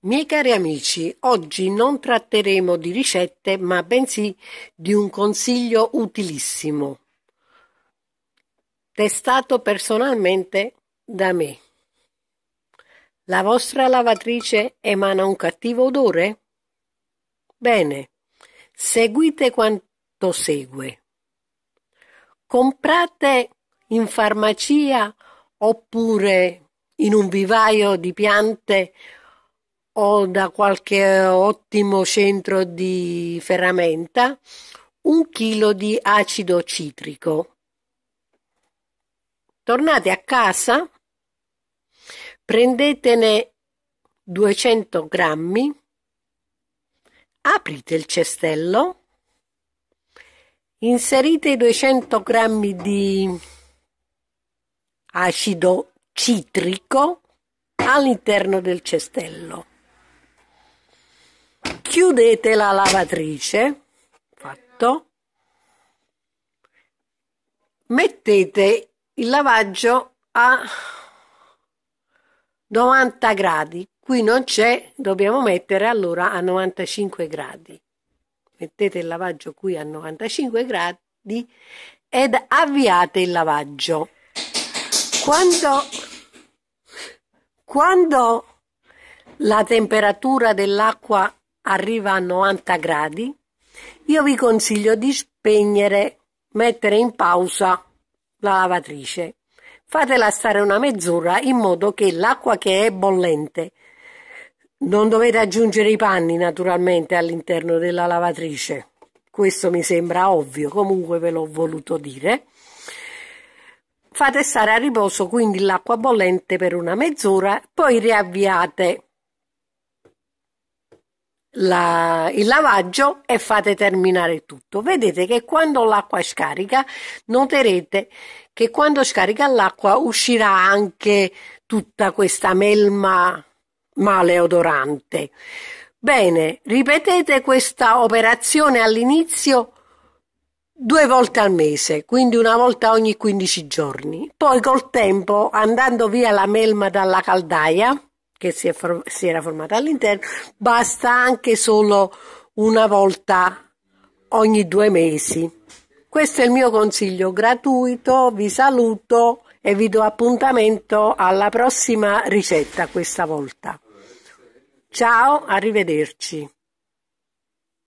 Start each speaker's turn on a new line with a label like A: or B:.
A: Miei cari amici, oggi non tratteremo di ricette, ma bensì di un consiglio utilissimo, testato personalmente da me. La vostra lavatrice emana un cattivo odore? Bene, seguite quanto segue. Comprate in farmacia oppure in un vivaio di piante o da qualche ottimo centro di ferramenta un chilo di acido citrico. Tornate a casa, prendetene 200 grammi, aprite il cestello, inserite i 200 grammi di acido citrico all'interno del cestello chiudete la lavatrice, fatto, mettete il lavaggio a 90 gradi, qui non c'è, dobbiamo mettere allora a 95 gradi. Mettete il lavaggio qui a 95 gradi ed avviate il lavaggio. Quando, quando la temperatura dell'acqua arriva a 90 gradi, io vi consiglio di spegnere, mettere in pausa la lavatrice. Fatela stare una mezz'ora in modo che l'acqua che è bollente non dovete aggiungere i panni naturalmente all'interno della lavatrice. Questo mi sembra ovvio, comunque ve l'ho voluto dire. Fate stare a riposo quindi l'acqua bollente per una mezz'ora, poi riavviate la, il lavaggio e fate terminare tutto. Vedete che quando l'acqua scarica, noterete che quando scarica l'acqua uscirà anche tutta questa melma maleodorante. Bene, ripetete questa operazione all'inizio due volte al mese, quindi una volta ogni 15 giorni. Poi col tempo, andando via la melma dalla caldaia, che si, for- si era formata all'interno, basta anche solo una volta ogni due mesi. Questo è il mio consiglio gratuito, vi saluto e vi do appuntamento alla prossima ricetta questa volta. Ciao, arrivederci.